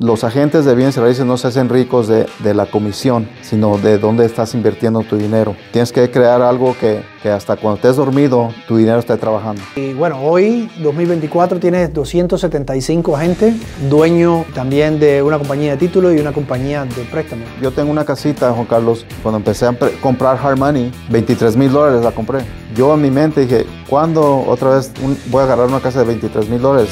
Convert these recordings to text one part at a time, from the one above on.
Los agentes de bienes y raíces no se hacen ricos de, la comisión, sino de dónde estás invirtiendo tu dinero. Tienes que crear algo que, hasta cuando estés dormido, tu dinero esté trabajando. Y bueno, hoy, 2024, tienes 275 agentes, dueño también de una compañía de título y una compañía de préstamo. Yo tengo una casita, Juan Carlos, cuando empecé a comprar hard money, 23 mil dólares la compré. Yo en mi mente dije, ¿cuándo otra vez voy a agarrar una casa de 23 mil dólares?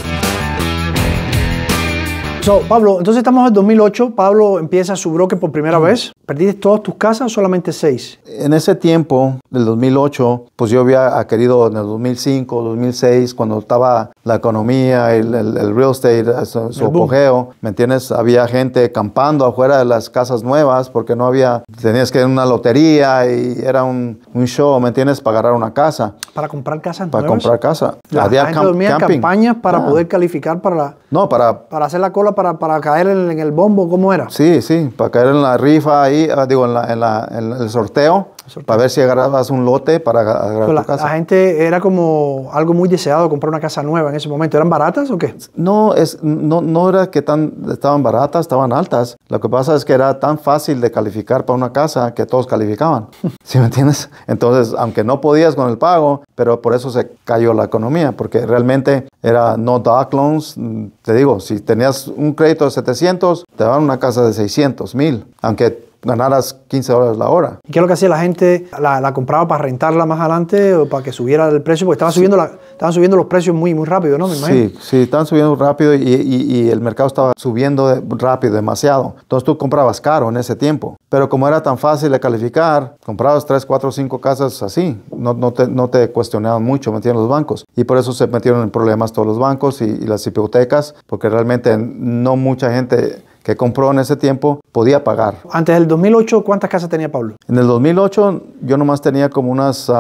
Pablo, entonces estamos en 2008. Pablo empieza su broker por primera vez. ¿Perdiste todas tus casas o solamente seis? En ese tiempo, del 2008, pues yo había querido en el 2005, 2006, cuando estaba la economía, el, el, real estate, eh, su, su apogeo, ¿me entiendes? Había gente campando afuera de las casas nuevas porque no había, tenías que ir a una lotería y era un, show, ¿me entiendes? Para agarrar una casa. ¿Para comprar casas Para comprar casa. La, había campañas para ah. poder calificar para... la. No, para... Para hacer la cola para, para caer en, el bombo? ¿Cómo era? Sí, sí, para caer en la rifa ahí, ah, digo, en, la, en el sorteo. Para ver si agarrabas un lote para agarrar tu la, casa. La gente era como algo muy deseado comprar una casa nueva en ese momento. ¿Eran baratas o qué? No, es, no, no era que tan, estaban baratas, estaban altas. Lo que pasa es que era tan fácil de calificar para una casa que todos calificaban. ¿Sí me entiendes? Entonces, aunque no podías con el pago, pero por eso se cayó la economía, porque realmente era no doc loans. Te digo, si tenías un crédito de 700, te daban una casa de 600, 1000. Aunque ganaras 15 dólares la hora. ¿Y qué es lo que hacía la gente? La, compraba para rentarla más adelante o para que subiera el precio? Porque estaban, subiendo, la, estaban subiendo los precios muy, muy rápido, ¿no? Me Sí, sí, estaban subiendo rápido y, y, el mercado estaba subiendo rápido, demasiado. Entonces tú comprabas caro en ese tiempo. Pero como era tan fácil de calificar, comprabas 3, 4, 5 casas así. No, no, te, no te cuestionaban mucho, metían los bancos. Y por eso se metieron en problemas todos los bancos y, y las hipotecas, porque realmente no mucha gente que compró en ese tiempo podía pagar. Antes del 2008, ¿cuántas casas tenía Pablo? En el 2008 yo nomás tenía como unas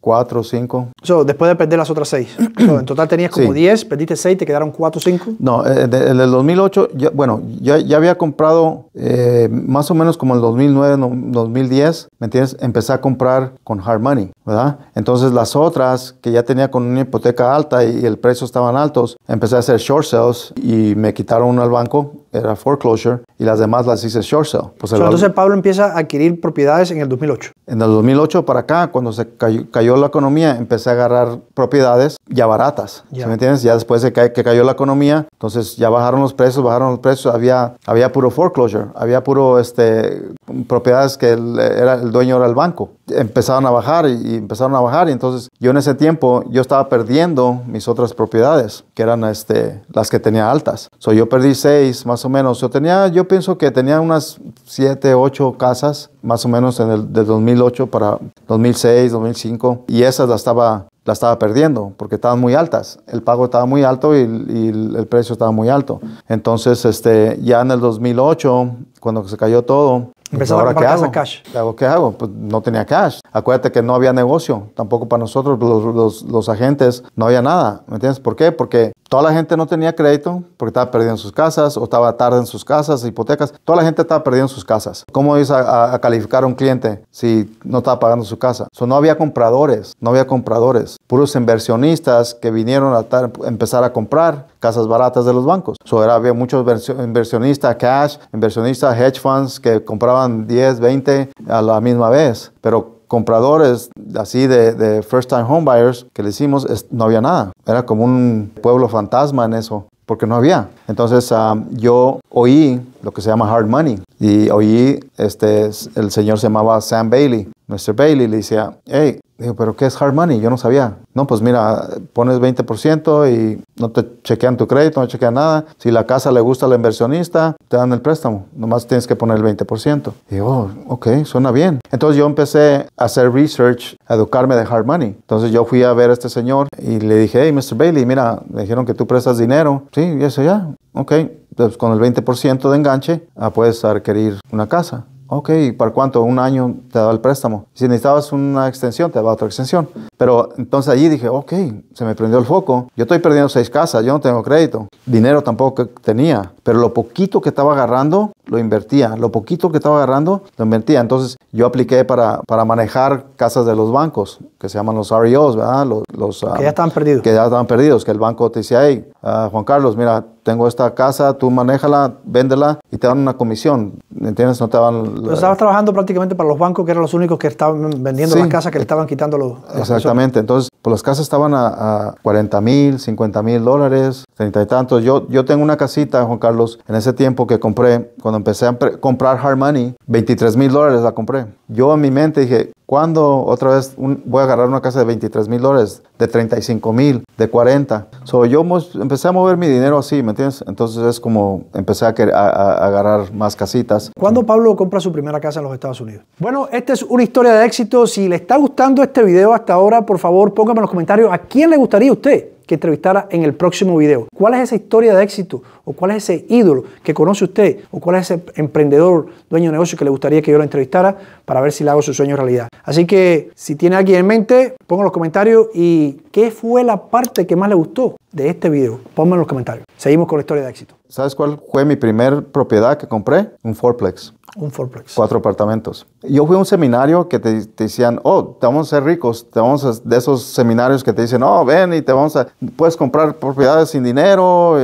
cuatro o cinco. So, después de perder las otras seis. en total tenías como 10, diez, perdiste seis, te quedaron cuatro o cinco. No, eh, en el 2008, bueno, ya, ya, había comprado eh, más o menos como el 2009, 2010, ¿me entiendes? Empecé a comprar con hard money, ¿verdad? Entonces las otras que ya tenía con una hipoteca alta y, el precio estaban altos, empecé a hacer short sales y me quitaron uno al banco era foreclosure y las demás las hice short sale. Pues entonces Pablo empieza a adquirir propiedades en el 2008. En el 2008 para acá, cuando se cayó, la economía, empecé a agarrar propiedades ya baratas. ¿Me entiendes? Ya después de que, cayó la economía, entonces ya bajaron los precios, bajaron los precios, había, había puro foreclosure, había puro este, propiedades que el, era, el dueño era el banco. Empezaron a bajar y, empezaron a bajar y entonces yo en ese tiempo yo estaba perdiendo mis otras propiedades, que eran este, las que tenía altas. Soy yo perdí seis más más o menos. Yo tenía, yo pienso que tenía unas 7, 8 casas, más o menos en el de 2008 para 2006, 2005, y esas las estaba, las estaba perdiendo porque estaban muy altas. El pago estaba muy alto y, el precio estaba muy alto. Entonces, este, ya en el 2008, cuando se cayó todo, pues a ¿qué hago? Cash. ¿Qué hago? hago? Pues no tenía cash. Acuérdate que no había negocio, tampoco para nosotros, los, los, los, agentes, no había nada. ¿Me entiendes? ¿Por qué? Porque Toda la gente no tenía crédito porque estaba perdiendo sus casas o estaba tarde en sus casas, hipotecas. Toda la gente estaba perdiendo sus casas. ¿Cómo es a, calificar a un cliente si no estaba pagando su casa? no había compradores, no había compradores. Puros inversionistas que vinieron a empezar a comprar casas baratas de los bancos. So, había muchos inversionistas cash, inversionistas hedge funds que compraban 10, 20 a la misma vez. Pero compradores así de, first time home buyers que le hicimos, no había nada. Era como un pueblo fantasma en eso porque no había. Entonces ah, yo oí lo que se llama hard money y oí, este, el señor se llamaba Sam Bailey, Mr. Bailey, le decía, hey, Digo, ¿pero qué es hard money? Yo no sabía. No, pues mira, pones 20% y no te chequean tu crédito, no chequean nada. Si la casa le gusta al inversionista, te dan el préstamo. Nomás tienes que poner el 20%. digo, oh, ok, suena bien. Entonces yo empecé a hacer research, a educarme de hard money. Entonces yo fui a ver a este señor y le dije, hey, Mr. Bailey, mira, me dijeron que tú prestas dinero. Sí, y eso ya. Ok, pues con el 20% de enganche ah, puedes adquirir una casa. Ok, ¿para cuánto? Un año te daba el préstamo. Si necesitabas una extensión, te daba otra extensión. Pero entonces allí dije, ok, se me prendió el foco. Yo estoy perdiendo seis casas, yo no tengo crédito. Dinero tampoco tenía, pero lo poquito que estaba agarrando, lo invertía. Lo poquito que estaba agarrando, lo invertía. Entonces yo apliqué para, para manejar casas de los bancos, que se llaman los REOs, ¿verdad? Los, que ya estaban perdidos. Que ya estaban perdidos, que el banco te decía, hey, ah, Juan Carlos, mira, tengo esta casa, tú manéjala, véndela y te dan una comisión, ¿entiendes? No te van... estabas trabajando prácticamente para los bancos que eran los únicos que estaban vendiendo las casas que le estaban quitando los... Exactamente, entonces por pues las casas estaban a, 40 mil, 50 mil dólares, 30 y tantos. Yo, yo tengo una casita, Juan Carlos, en ese tiempo que compré, cuando empecé a comprar hard money, 23 mil dólares la compré. Yo en mi mente dije, ¿Cuándo otra vez voy a agarrar una casa de 23 mil dólares, de 35 mil, de 40? So, yo empecé a mover mi dinero así, ¿me entiendes? Entonces es como empecé a, a, a, agarrar más casitas. ¿Cuándo Pablo compra su primera casa en los Estados Unidos? Bueno, esta es una historia de éxito. Si le está gustando este video hasta ahora, por favor, póngame en los comentarios a quién le gustaría a usted que entrevistara en el próximo video. ¿Cuál es esa historia de éxito? ¿O cuál es ese ídolo que conoce usted? ¿O cuál es ese emprendedor, dueño de negocio que le gustaría que yo lo entrevistara para ver si le hago su sueño realidad? Así que si tiene alguien en mente, ponga en los comentarios y qué fue la parte que más le gustó de este video. ponme en los comentarios. Seguimos con la historia de éxito. ¿Sabes cuál fue mi primer propiedad que compré? Un fourplex. Un fourplex. Cuatro apartamentos. Yo fui a un seminario que te, decían, oh, te vamos a ser ricos. Te vamos a, de esos seminarios que te dicen, oh, ven y te vamos a, puedes comprar propiedades sin dinero,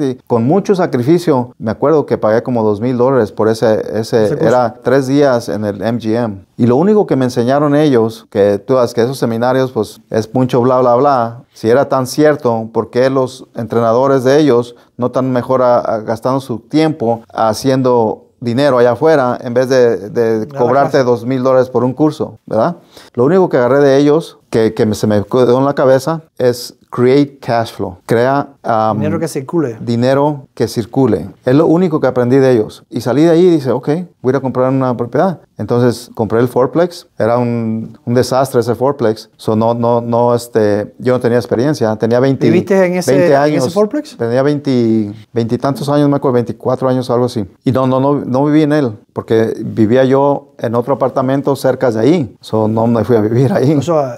y, con mucho sacrificio. Me acuerdo que pagué como dos mil dólares por ese, ese, ¿Ese era tres días en el MGM. Y lo único que me enseñaron ellos, que tú sabes que esos seminarios, pues es mucho bla, bla, bla si era tan cierto, ¿por qué los entrenadores de ellos no están mejor gastando su tiempo haciendo dinero allá afuera en vez de, cobrarte dos mil dólares por un curso, ¿verdad? Lo único que agarré de ellos, que, que se me quedó en la cabeza, es create cash flow. Crea um, dinero que circule. Dinero que circule. Es lo único que aprendí de ellos. Y salí de ahí y dije, ok, voy a comprar una propiedad. Entonces compré el fourplex. Era un, un desastre ese fourplex. no, no, no, este, yo no tenía experiencia. Tenía 20, ¿Viviste en ese, fourplex? Tenía 20, 20 tantos años, me acuerdo, 24 años, algo así. Y no, no, no, no viví en él porque vivía yo en otro apartamento cerca de ahí. no me fui a vivir ahí.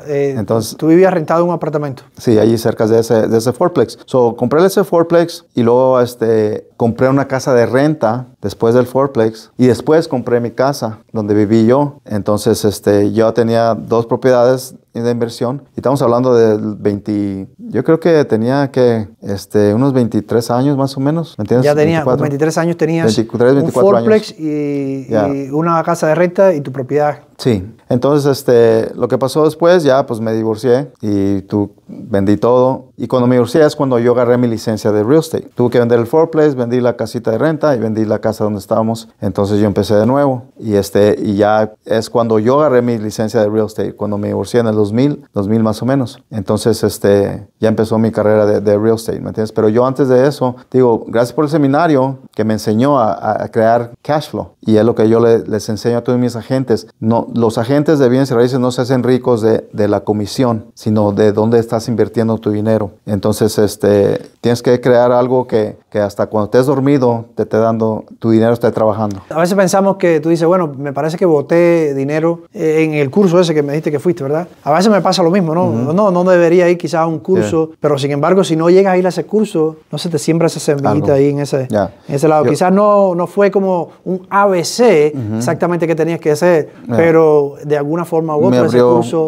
Eh, Entonces, tú vivías rentado en un apartamento. Sí, ahí cerca de ese, de ese fourplex. So, compré ese forplex y luego este, compré una casa de renta después del fourplex y después compré mi casa donde viví yo. Entonces, este, yo tenía dos propiedades de inversión y estamos hablando de 20, yo creo que tenía que este, unos 23 años más o menos, ¿me entiendes? Ya tenía, 23 años tenías un fourplex Y, una casa de renta y tu propiedad. Sí, entonces este, lo que pasó después ya pues me divorcié y tú vendí todo y cuando me divorcié es cuando yo agarré mi licencia de real estate. Tuve que vender el fourplex, vender vendí la casita de renta y vendí la casa donde estábamos. Entonces yo empecé de nuevo y, este, y ya es cuando yo agarré mi licencia de real estate, cuando me divorcié en el 2000, 2000 más o menos. Entonces este, ya empezó mi carrera de, real estate, ¿me entiendes? Pero yo antes de eso, digo, gracias por el seminario que me enseñó a crear cash flow y es lo que yo les enseño a todos mis agentes. No, los agentes de bienes y raíces no se hacen ricos de, de, la comisión, sino de dónde estás invirtiendo tu dinero. Entonces, este, tienes que crear algo que, que hasta cuando estés dormido, te esté dando, tu dinero esté trabajando. A veces pensamos que tú dices, bueno, me parece que boté dinero en el curso ese que me dijiste que fuiste, ¿verdad? A veces me pasa lo mismo, ¿no? No, no debería ir quizás a un curso, pero sin embargo, si no llegas a ir a ese curso, no se te siembra esa semillita ahí en ese, en ese lado. quizás no, no fue como un ave sé exactamente qué tenías que hacer, pero de alguna forma u otra ese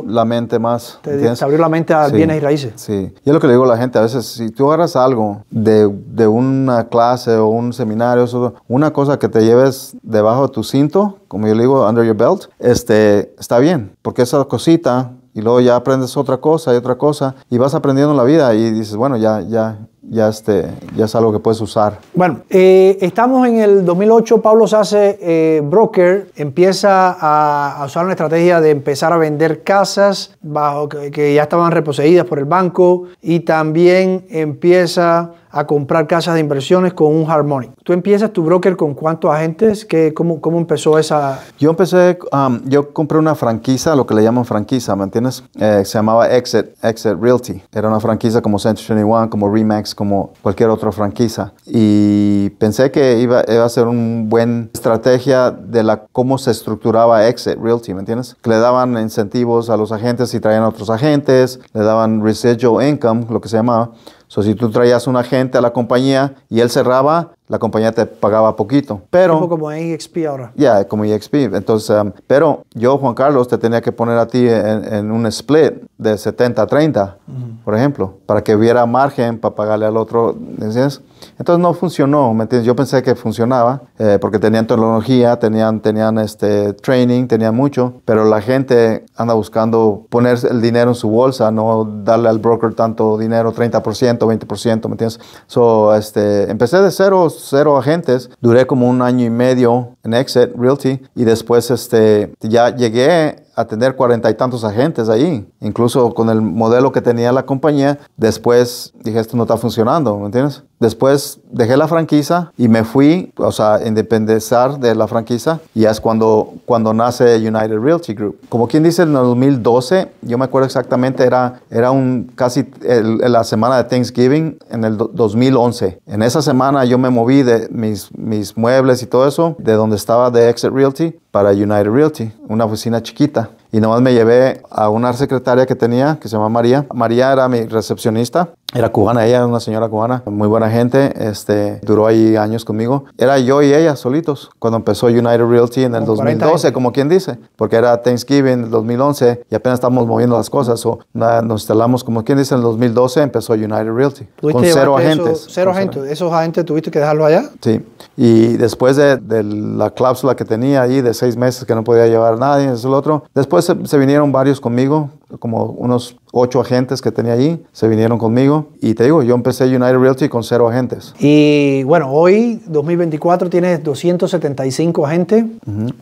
la mente más. Te, abrió la mente a bienes y raíces. Sí. es lo que le digo a la gente, a veces si tú agarras algo de, de una clase o un seminario, eso, una cosa que te lleves debajo de tu cinto, como yo le digo, under your belt, este, está bien, porque esa cosita y luego ya aprendes otra cosa y otra cosa y vas aprendiendo la vida y dices, bueno, ya, ya, ya, este, ya es algo que puedes usar. Bueno, eh, estamos en el 2008, Pablo se hace eh, broker, empieza a, usar una estrategia de empezar a vender casas bajo, que, que ya estaban reposeídas por el banco y también empieza a comprar casas de inversiones con un Harmonic. ¿Tú empiezas tu broker con cuántos agentes? ¿Qué, cómo, cómo, empezó esa...? Yo empecé, um, yo compré una franquicia, lo que le llaman franquicia, ¿me entiendes? Eh, se llamaba Exit, Exit Realty. Era una franquicia como Century 21, como Remax, como cualquier otra franquicia. Y pensé que iba, iba a ser una buena estrategia de la, cómo se estructuraba Exit Realty, ¿me entiendes? Que le daban incentivos a los agentes y traían a otros agentes, le daban residual income, lo que se llamaba sea, si tú traías un agente a la compañía y él cerraba, la compañía te pagaba poquito. Pero, poco como EXP e ahora. Ya, como EXP. Entonces, um, pero yo, Juan Carlos, te tenía que poner a ti en, un split de 70 30, por ejemplo, para que hubiera margen para pagarle al otro. ¿Entiendes? Entonces no funcionó, ¿me entiendes? Yo pensé que funcionaba eh, porque tenían tecnología, tenían, tenían este training, tenían mucho, pero la gente anda buscando poner el dinero en su bolsa, no darle al broker tanto dinero, 30%, 20%, ¿me entiendes? So, este, empecé de cero, cero agentes, duré como un año y medio en Exit Realty y después este, ya llegué a tener cuarenta y tantos agentes ahí. Incluso con el modelo que tenía la compañía, después dije, esto no está funcionando, ¿me entiendes? Después dejé la franquicia y me fui, o sea, independizar de la franquicia y es cuando, cuando nace United Realty Group. Como quien dice, en el 2012, yo me acuerdo exactamente, era, era un casi la semana de Thanksgiving en el 2011. En esa semana yo me moví de mis, mis muebles y todo eso, de donde estaba de Exit Realty para United Realty, una oficina chiquita y nomás me llevé a una secretaria que tenía, que se llama María. María era mi recepcionista, era cubana, ella era una señora cubana, muy buena gente, este, duró ahí años conmigo. Era yo y ella solitos cuando empezó United Realty en el 2012, como quien dice, porque era Thanksgiving en el 2011 y apenas estábamos moviendo las cosas, o nos instalamos como quien dice en el 2012 empezó United Realty, con cero agentes. cero agentes, esos agentes tuviste que dejarlo allá. Sí, y después de, la cláusula que tenía ahí de seis meses que no podía llevar nadie, es el otro, después se vinieron varios conmigo, como unos ocho agentes que tenía allí, se vinieron conmigo y te digo, yo empecé United Realty con cero agentes. Y bueno, hoy, 2024, tienes 275 agentes,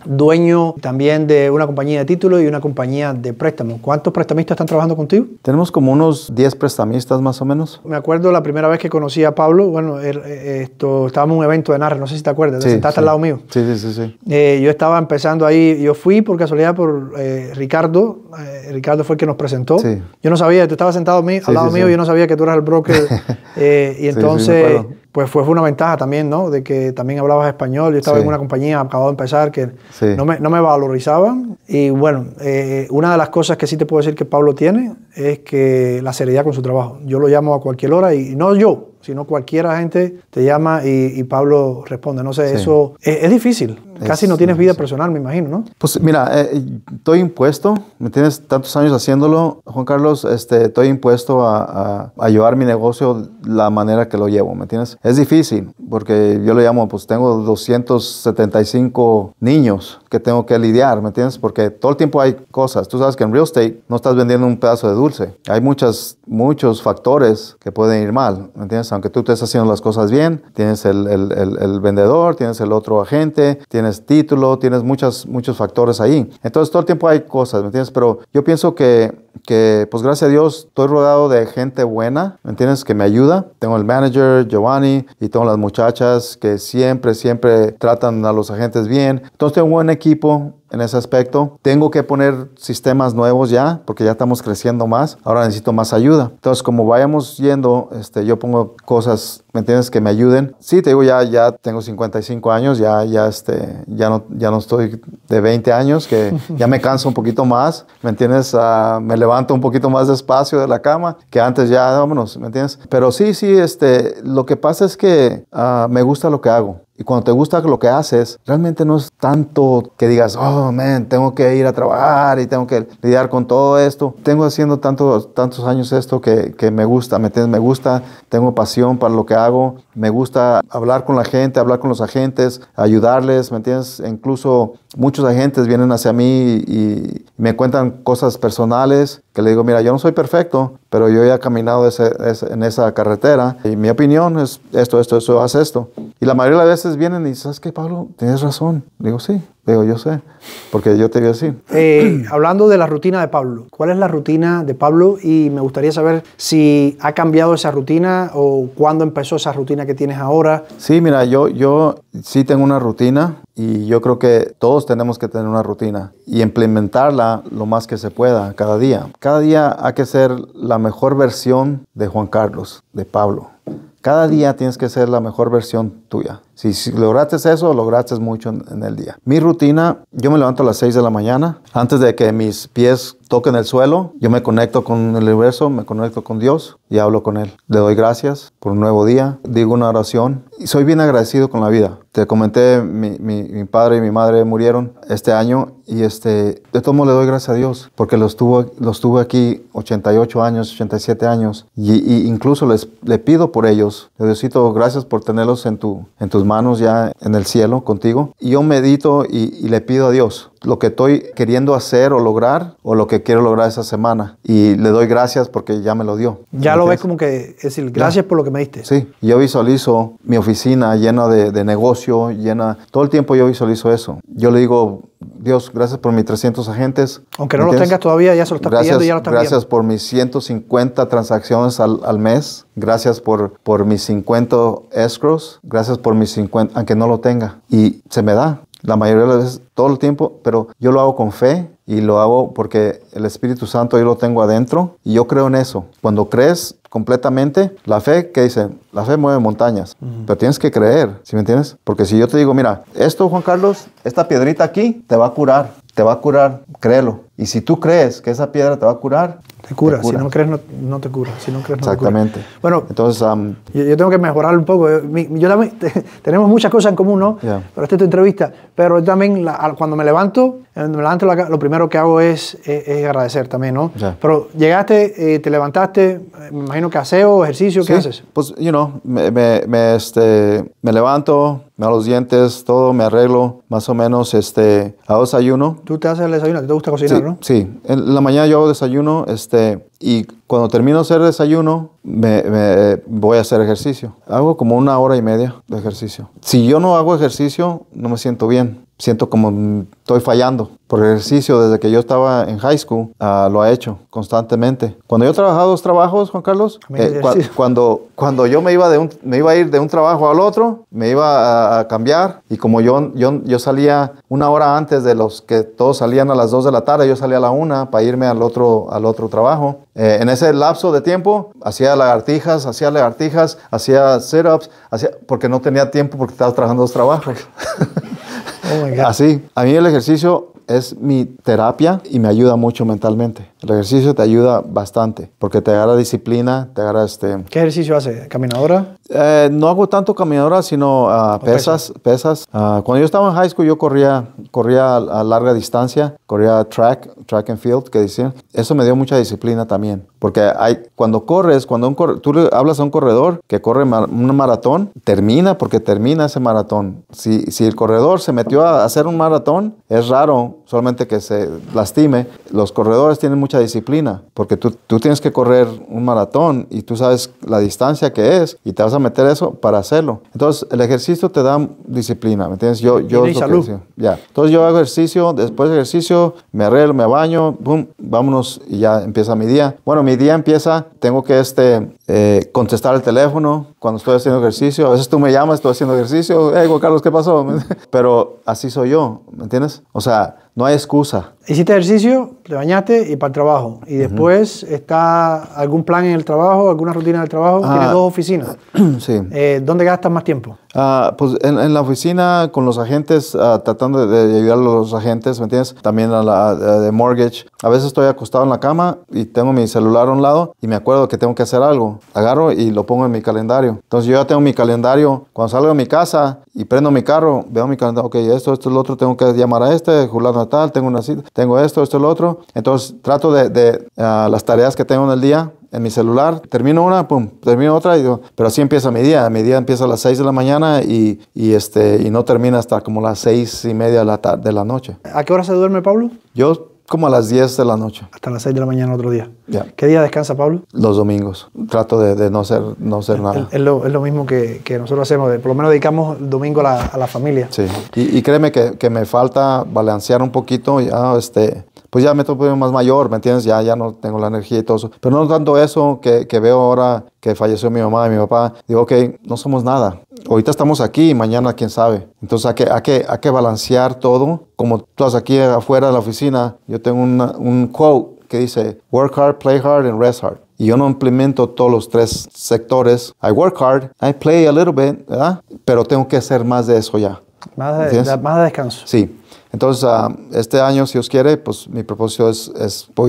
dueño también de una compañía de título y una compañía de préstamo. ¿Cuántos prestamistas están trabajando contigo? Tenemos como unos 10 prestamistas más o menos. Me acuerdo la primera vez que conocí a Pablo, bueno, er, eh, esto, estábamos en un evento de NAR, no sé si te acuerdas, sentaste al lado mío. Sí, sí, sí. sí. Eh, yo estaba empezando ahí, yo fui por casualidad por eh, Ricardo, Ricardo fue que nos presentó. Yo no sabía, tú estabas sentado al lado mío, y yo no sabía que tú eras el broker. Eh, y entonces, pues fue, una ventaja también, ¿no? De que también hablabas español. Yo estaba en una compañía, acababa de empezar, que no me, valorizaban. Y bueno, eh, una de las cosas que sí te puedo decir que Pablo tiene es que la seriedad con su trabajo. Yo lo llamo a cualquier hora y no yo, sino cualquiera gente te llama y, Pablo responde. No sé, eso es, difícil. Casi no tienes vida personal, me imagino, ¿no? Pues mira, eh, eh, estoy impuesto, me tienes tantos años haciéndolo, Juan Carlos, este, estoy impuesto a, llevar mi negocio la manera que lo llevo, ¿me entiendes? Es difícil, porque yo lo llamo, pues tengo 275 niños que tengo que lidiar, ¿me entiendes? Porque todo el tiempo hay cosas. Tú sabes que en real estate no estás vendiendo un pedazo de dulce. Hay muchas, muchos factores que pueden ir mal, ¿me entiendes? aunque tú estés haciendo las cosas bien, tienes el, el, vendedor, tienes el otro agente, tienes título, tienes muchas, muchos factores ahí. Entonces todo el tiempo hay cosas, ¿me entiendes? Pero yo pienso que, que pues gracias a Dios estoy rodeado de gente buena, ¿me entiendes? Que me ayuda. Tengo el manager, Giovanni, y tengo las muchachas que siempre, siempre tratan a los agentes bien. Entonces tengo un buen equipo, en ese aspecto. Tengo que poner sistemas nuevos ya, porque ya estamos creciendo más. Ahora necesito más ayuda. Entonces, como vayamos yendo, este, yo pongo cosas ¿me entiendes? Que me ayuden. Sí, te digo, ya, ya tengo 55 años, ya, ya, este, ya, no, ya no estoy de 20 años, que ya me canso un poquito más, ¿me entiendes? Ah, me levanto un poquito más despacio de la cama, que antes ya, vámonos, ¿me entiendes? Pero sí, sí, este, lo que pasa es que ah, me gusta lo que hago. Y cuando te gusta lo que haces, realmente no es tanto que digas, oh, man, tengo que ir a trabajar y tengo que lidiar con todo esto. Tengo haciendo tantos, tantos años esto que, que me gusta, ¿me entiendes? Me gusta, tengo pasión para lo que hago. Me gusta hablar con la gente, hablar con los agentes, ayudarles, ¿me entiendes? E incluso Muchos agentes vienen hacia mí y me cuentan cosas personales que le digo, mira, yo no soy perfecto, pero yo ya he caminado en esa carretera y mi opinión es esto, esto, eso, haz esto. Y la mayoría de las veces vienen y ¿sabes qué, Pablo? Tienes razón. Digo, sí. Digo, yo sé, porque yo te digo así. Eh, hablando de la rutina de Pablo, ¿cuál es la rutina de Pablo? Y me gustaría saber si ha cambiado esa rutina o cuándo empezó esa rutina que tienes ahora. Sí, mira, yo, yo sí tengo una rutina. Y yo creo que todos tenemos que tener una rutina y implementarla lo más que se pueda cada día. Cada día hay que ser la mejor versión de Juan Carlos, de Pablo. Cada día tienes que ser la mejor versión tuya. Si, lograste eso, lograste mucho en, en, el día. Mi rutina, yo me levanto a las 6 de la mañana. Antes de que mis pies en el suelo, yo me conecto con el universo, me conecto con Dios y hablo con Él. Le doy gracias por un nuevo día, digo una oración y soy bien agradecido con la vida. Te comenté, mi, mi, padre y mi madre murieron este año y este, de todo le doy gracias a Dios porque los tuve, los tuvo aquí 88 años, 87 años y, incluso les le pido por ellos. Diosito, gracias por tenerlos en, tu, en tus manos ya en el cielo contigo. Y yo medito y le pido a Dios lo que estoy queriendo hacer o lograr o lo que quiero lograr esa semana. Y le doy gracias porque ya me lo dio. Ya lo ves como que es decir, gracias por lo que me diste. Sí, yo visualizo mi oficina llena de, negocio, llena... Todo el tiempo yo visualizo eso. Yo le digo, Dios, gracias por mis 300 agentes. Aunque no los tengas todavía, ya se lo gracias, ya lo estás Gracias por mis 150 transacciones al, mes. Gracias por, por mis 50 escrows. Gracias por mis 50, aunque no lo tenga. Y se me da la mayoría de las veces, todo el tiempo, pero yo lo hago con fe y lo hago porque el Espíritu Santo yo lo tengo adentro y yo creo en eso. Cuando crees completamente, la fe, que dice? La fe mueve montañas, pero tienes que creer, ¿sí me entiendes? Porque si yo te digo, mira, esto Juan Carlos, esta piedrita aquí te va a curar, te va a curar, créelo. Y si tú crees que esa piedra te va a curar, te cura. Si no crees, no, te cura. Si no crees, Exactamente. No te cura. Bueno, entonces, yo, tengo que mejorar un poco. Yo, también, tenemos muchas cosas en común, ¿no? Pero esta es tu entrevista. Pero también, cuando me levanto, eh, me levanto lo primero que hago es, es, agradecer también, ¿no? Pero llegaste, eh, te levantaste, eh, me imagino que aseo, ejercicio, ¿qué haces? Pues, you know, me, me, este, me levanto, me hago los dientes, todo, me arreglo, más o menos, este, hago desayuno. ¿Tú te haces el desayuno? ¿Te gusta cocinar, no? Sí. En la mañana yo hago desayuno, este, este, y cuando termino de hacer desayuno, me, voy a hacer ejercicio. Hago como una hora y media de ejercicio. Si yo no hago ejercicio, no me siento bien siento como estoy fallando. por ejercicio, desde que yo estaba en high school, ah, lo ha hecho constantemente. Cuando yo trabajaba dos trabajos, Juan Carlos, eh, cuando, cuando yo me iba, de un, me iba a ir de un trabajo al otro, me iba a, cambiar. Y como yo, yo, yo salía una hora antes de los que todos salían a las 2 de la tarde, yo salía a la 1 para irme al otro, al otro trabajo. Eh, en ese lapso de tiempo, hacía lagartijas, hacía lagartijas, hacía sit porque no tenía tiempo porque estaba trabajando dos trabajos. Oh Así, a mí el ejercicio es mi terapia y me ayuda mucho mentalmente. El ejercicio te ayuda bastante porque te agarra disciplina, te agarra este... ¿Qué ejercicio hace? ¿Caminadora? Eh, no hago tanto caminadora, sino ah, pesas. pesas. Ah, cuando yo estaba en high school yo corría, corría a, larga distancia, corría track, track and field, que decían. Eso me dio mucha disciplina también. Porque hay, cuando corres, cuando un tú le hablas a un corredor que corre un maratón, termina porque termina ese maratón. Si, si el corredor se metió a hacer un maratón, es raro solamente que se lastime. Los corredores tienen mucha disciplina, porque tú, tú, tienes que correr un maratón y tú sabes la distancia que es y te vas a meter eso para hacerlo. Entonces, el ejercicio te da disciplina, ¿me entiendes? Yo, yo ya. Entonces, yo hago ejercicio, después de ejercicio, me arreglo, me baño, boom, vámonos y ya empieza mi día. Bueno, mi día empieza, tengo que este, eh, contestar el teléfono cuando estoy haciendo ejercicio. A veces tú me llamas, estoy haciendo ejercicio, hey, Juan Carlos, ¿qué pasó? Pero así soy yo, ¿me entiendes? O sea, no hay excusa. Hiciste ejercicio, te bañaste y para el trabajo. Y después está algún plan en el trabajo, alguna rutina del trabajo. Ah, Tienes dos oficinas. sí. Eh, ¿Dónde gastas más tiempo? Ah, pues en, la oficina con los agentes, ah, tratando de, ayudar a los agentes, ¿me entiendes? También a la de mortgage. A veces estoy acostado en la cama y tengo mi celular a un lado y me acuerdo que tengo que hacer algo. Agarro y lo pongo en mi calendario. Entonces yo ya tengo mi calendario. Cuando salgo de mi casa, y prendo mi carro, veo mi calendario, ok, esto, esto, es lo otro, tengo que llamar a este, Julián Natal, tengo una cita, tengo esto, esto, es lo otro. Entonces trato de, ah, las tareas que tengo en el día, en mi celular, termino una, pum, termino otra, pero así empieza mi día. Mi día empieza a las 6 de la mañana y, este, y no termina hasta como las seis y media de la, de la noche. ¿A qué hora se duerme, Pablo? Yo como a las 10 de la noche. Hasta las 6 de la mañana otro día. ¿Qué día descansa Pablo? Los domingos. Trato de, no ser, no ser nada. Es, lo, es lo, mismo que, que, nosotros hacemos, de, por lo menos dedicamos el domingo a la, familia. Sí, y, créeme que, que, me falta balancear un poquito, ya, este, pues ya me estoy más mayor, ¿me entiendes? Ya, ya no tengo la energía y todo eso. Pero no tanto eso que, que veo ahora que falleció mi mamá y mi papá. Digo, ok, no somos nada. Ahorita estamos aquí y mañana quién sabe. Entonces hay que, hay que, balancear todo. Como tú estás aquí afuera de la oficina, yo tengo un un quote que dice, work hard, play hard, and rest hard y yo no implemento todos los tres sectores. I work hard, I play a little bit, ¿verdad? pero tengo que hacer más de eso ya. Más de, más de descanso. Sí, entonces, ah, este año, si Dios quiere, pues mi propósito es,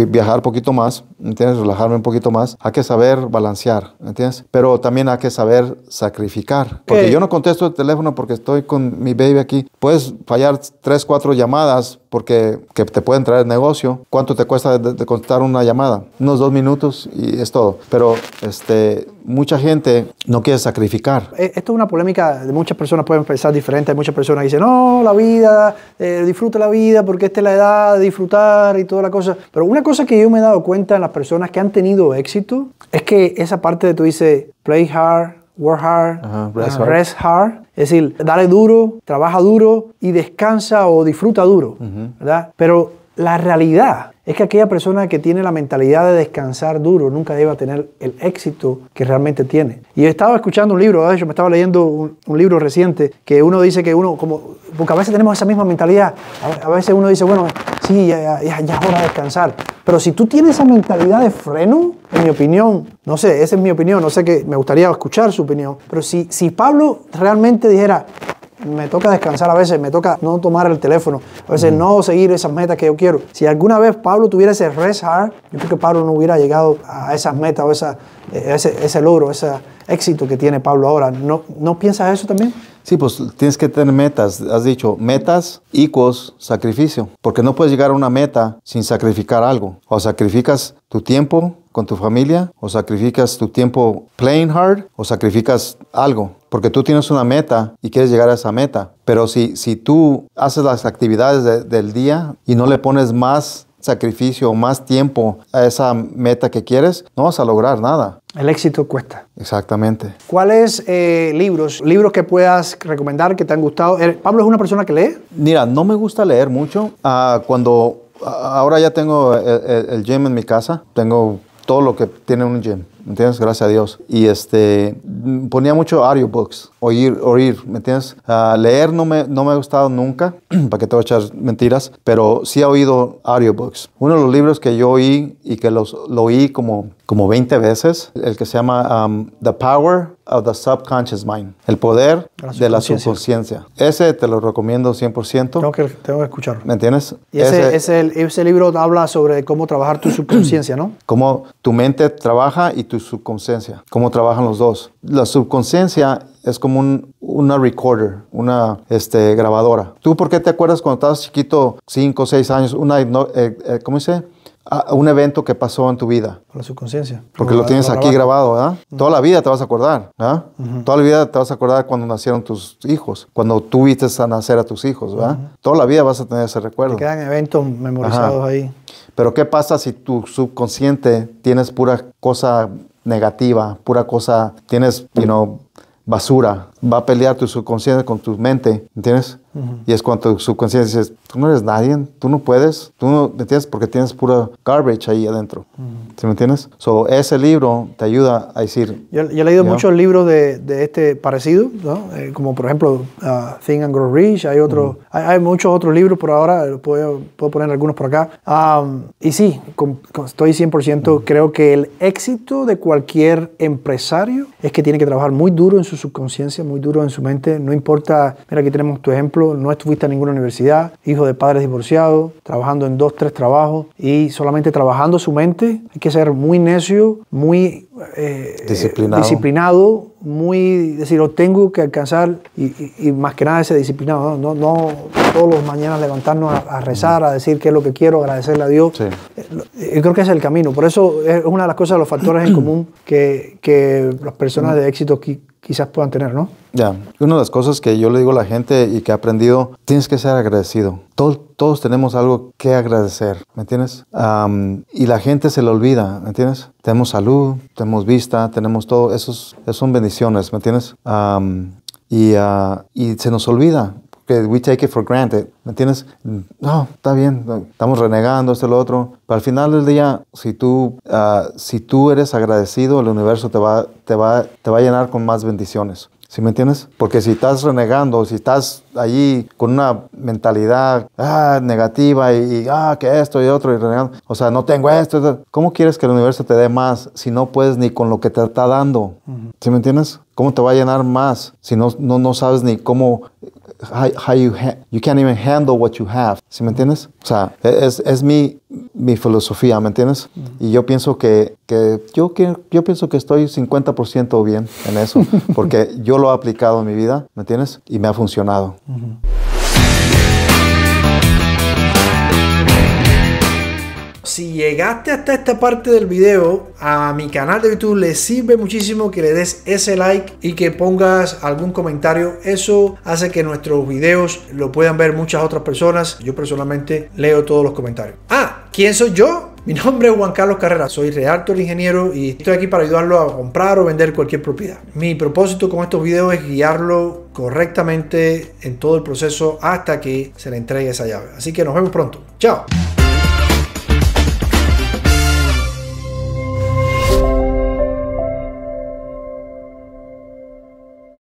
viajar un poquito más, ¿entiendes? Relajarme un poquito más. Hay que saber balancear, ¿entiendes? Pero también hay que saber sacrificar. Porque yo no contesto el teléfono porque estoy con mi baby aquí. Puedes fallar tres, cuatro llamadas, porque que te pueden traer el negocio. ¿Cuánto te cuesta de, contestar una llamada? Unos dos minutos y es todo. Pero este, mucha gente no quiere sacrificar. Eh, esto es una polémica de muchas personas, pueden pensar diferente. Hay muchas personas que dicen, no, la vida, eh, disfruta la vida porque esta es la edad de disfrutar y toda la cosa. Pero una cosa que yo me he dado cuenta en las personas que han tenido éxito es que esa parte de tú dices, play hard, work hard, rest, hard. Es decir, dale duro, trabaja duro y descansa o disfruta duro, ¿verdad? Pero la realidad es que aquella persona que tiene la mentalidad de descansar duro nunca debe tener el éxito que realmente tiene. Y estaba escuchando un libro, ¿eh? yo me estaba leyendo un, libro reciente, que uno dice que uno, como, porque a veces tenemos esa misma mentalidad, a, veces uno dice, bueno, sí, ya, es hora de descansar. Pero si tú tienes esa mentalidad de freno, en mi opinión, no sé, esa es mi opinión, no sé que me gustaría escuchar su opinión, pero si, si Pablo realmente dijera, me toca descansar a veces, me toca no tomar el teléfono, a veces no seguir esas metas que yo quiero. Si alguna vez Pablo tuviera ese rest hard, yo creo que Pablo no hubiera llegado a esas metas o esa, eh, ese, logro, ese éxito que tiene Pablo ahora. ¿No, ¿No piensas eso también? Sí, pues tienes que tener metas. Has dicho metas equals sacrificio, porque no puedes llegar a una meta sin sacrificar algo. O sacrificas tu tiempo con tu familia, o sacrificas tu tiempo playing hard, o sacrificas algo, porque tú tienes una meta y quieres llegar a esa meta. Pero si, si tú haces las actividades del día y no le pones más sacrificio más tiempo a esa meta que quieres, no vas a lograr nada. El éxito cuesta. Exactamente. ¿Cuáles eh, libros, libros que puedas recomendar que te han gustado? Eh, ¿Pablo es una persona que lee? Mira, no me gusta leer mucho. Ah, cuando ah, ahora ya tengo el, el gym en mi casa, tengo todo lo que tiene un gym. ¿Me ¿entiendes? Gracias a Dios. Y este, ponía mucho audiobooks, oír, oír, ¿me entiendes? Ah, leer no me, no me ha gustado nunca, para que te voy a echar mentiras, pero sí he oído audiobooks. Uno de los libros que yo oí y que los, lo oí como, como 20 veces, el que se llama um, The Power of the Subconscious Mind, el poder de la subconsciencia. Ese te lo recomiendo 100%. Tengo que, tengo que escucharlo. ¿Me entiendes? Y ese, ese, ese libro habla sobre cómo trabajar tu subconsciencia, ¿no? Cómo tu mente trabaja y tu subconsciencia. ¿Cómo trabajan los dos? La subconsciencia es como una recorder, una este, grabadora. ¿Tú por qué te acuerdas cuando estabas chiquito, 5 o 6 años, una, eh, eh, ¿cómo dice? Ah, un evento que pasó en tu vida. la subconsciencia. Porque lo, tienes aquí grabado, ¿verdad? Toda la vida te vas a acordar, Toda la vida te vas a acordar cuando nacieron tus hijos, cuando tuviste a nacer a tus hijos, ¿verdad? Toda la vida vas a tener ese recuerdo. Te quedan eventos memorizados ahí. Pero ¿qué pasa si tu subconsciente tienes pura cosa negativa, pura cosa, tienes, you know, basura va a pelear tu subconsciencia... con tu mente, ¿entiendes? Y es cuando tu subconsciencia... dice tú no eres nadie, tú no puedes, tú no, ¿me entiendes? Porque tienes pura garbage ahí adentro, me entiendes? ese libro te ayuda a decir... Yo, he leído muchos libros de, de, este parecido, ¿no? Eh, como por ejemplo uh, Think and Grow Rich, hay otro... hay, muchos otros libros por ahora, puedo, puedo poner algunos por acá. Um, y sí, estoy 100%, creo que el éxito de cualquier empresario es que tiene que trabajar muy duro en su subconsciencia, muy duro en su mente. No importa, mira aquí tenemos tu ejemplo, no estuviste en ninguna universidad, hijo de padres divorciados, trabajando en dos, tres trabajos y solamente trabajando su mente. Hay que ser muy necio, muy eh, eh, disciplinado. disciplinado. muy, decir, lo oh, tengo que alcanzar y, más que nada ese disciplinado, no, no, todos los mañanas levantarnos a, rezar, a decir qué es lo que quiero, agradecerle a Dios. Eh, yo creo que ese es el camino, por eso es una de las cosas, los factores en común que, que las personas de éxito quizás puedan tener, ¿no? Ya, una de las cosas que yo le digo a la gente y que he aprendido, tienes que ser agradecido. Todos, todos tenemos algo que agradecer, ¿me entiendes? y la gente se le olvida, ¿me entiendes? Tenemos salud, tenemos vista, tenemos todo, Esos, son bendiciones, ¿me entiendes? y, ah, y se nos olvida we take it for granted, ¿me entiendes? No, está bien, estamos renegando esto y lo otro, pero al final del día, si tú, ah, si tú eres agradecido, el universo te va, te, va, te va a llenar con más bendiciones. ¿Sí me entiendes? Porque si estás renegando, si estás allí con una mentalidad ah, negativa y, ah, que esto y otro, y renegando, o sea, no tengo esto, ¿cómo quieres que el universo te dé más si no puedes ni con lo que te está dando? ¿Sí me entiendes? ¿Cómo te va a llenar más si no, no, no sabes ni cómo, how, you, you can't even handle what you have. ¿Sí me entiendes? O sea, e, es, es mi, mi filosofía, ¿me entiendes? Y yo pienso que, que yo, que yo pienso que estoy 50% bien en eso, porque yo lo he aplicado en mi vida, ¿me entiendes? Y me ha funcionado. Si llegaste hasta esta parte del video, a mi canal de YouTube le sirve muchísimo que le des ese like y que pongas algún comentario. Eso hace que nuestros videos lo puedan ver muchas otras personas. Yo personalmente leo todos los comentarios. Ah, ¿quién soy yo? Mi nombre es Juan Carlos Carrera, soy realtor ingeniero y estoy aquí para ayudarlo a comprar o vender cualquier propiedad. Mi propósito con estos videos es guiarlo correctamente en todo el proceso hasta que se le entregue esa llave. Así que nos vemos pronto. Chao.